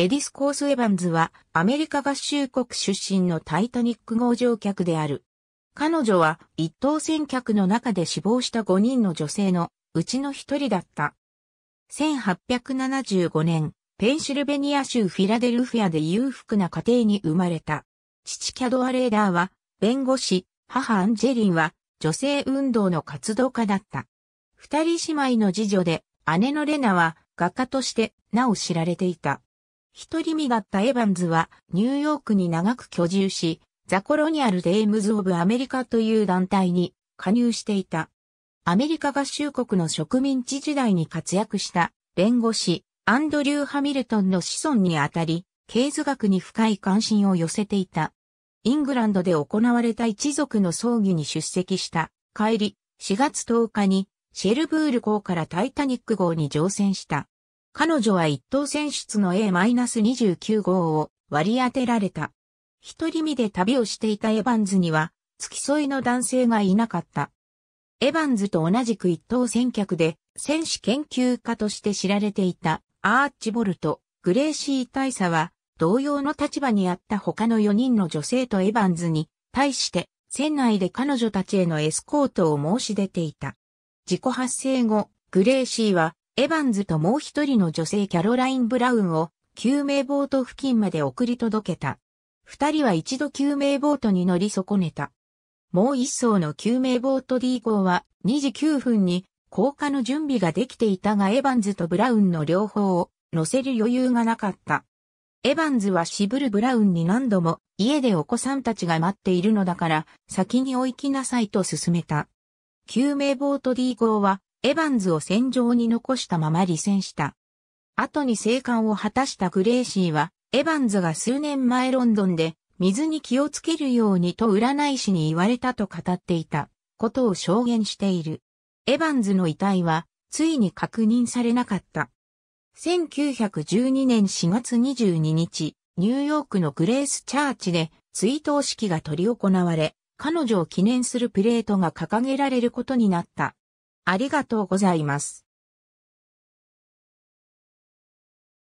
エディス・コース・エヴァンズはアメリカ合衆国出身のタイタニック号乗客である。彼女は一等船客の中で死亡した5人の女性のうちの一人だった。1875年、ペンシルベニア州フィラデルフィアで裕福な家庭に生まれた。父キャドア・レーダーは弁護士、母アンジェリンは女性運動の活動家だった。二人姉妹の次女で姉のレナは画家としてなお知られていた。一人身だったエヴァンズはニューヨークに長く居住し、ザコロニアル・デイムズ・オブ・アメリカという団体に加入していた。アメリカ合衆国の植民地時代に活躍した弁護士アンドリュー・ハミルトンの子孫にあたり、経図学に深い関心を寄せていた。イングランドで行われた一族の葬儀に出席した帰り4月10日にシェルブール号からタイタニック号に乗船した。彼女は一等選出の A-29 号を割り当てられた。一人身で旅をしていたエヴァンズには、付き添いの男性がいなかった。エヴァンズと同じく一等選客で、戦士研究家として知られていたアーチボルト、グレーシー大佐は、同様の立場にあった他の4人の女性とエヴァンズに対して、船内で彼女たちへのエスコートを申し出ていた。事故発生後、グレーシーはエバンズともう一人の女性キャロライン・ブラウンを救命ボート付近まで送り届けた。二人は一度救命ボートに乗り損ねた。もう一層の救命ボート D 号は2時9分に降下の準備ができていたがエバンズとブラウンの両方を乗せる余裕がなかった。エバンズは渋るブラウンに何度も家でお子さんたちが待っているのだから先に置いきなさいと勧めた。救命ボート D 号はエバンズを戦場に残したまま離戦した。後に生還を果たしたグレーシーは、エバンズが数年前ロンドンで、水に気をつけるようにと占い師に言われたと語っていた、ことを証言している。エバンズの遺体は、ついに確認されなかった。1912年4月22日、ニューヨークのグレース・チャーチで追悼式が執り行われ、彼女を記念するプレートが掲げられることになった。ありがとうございます。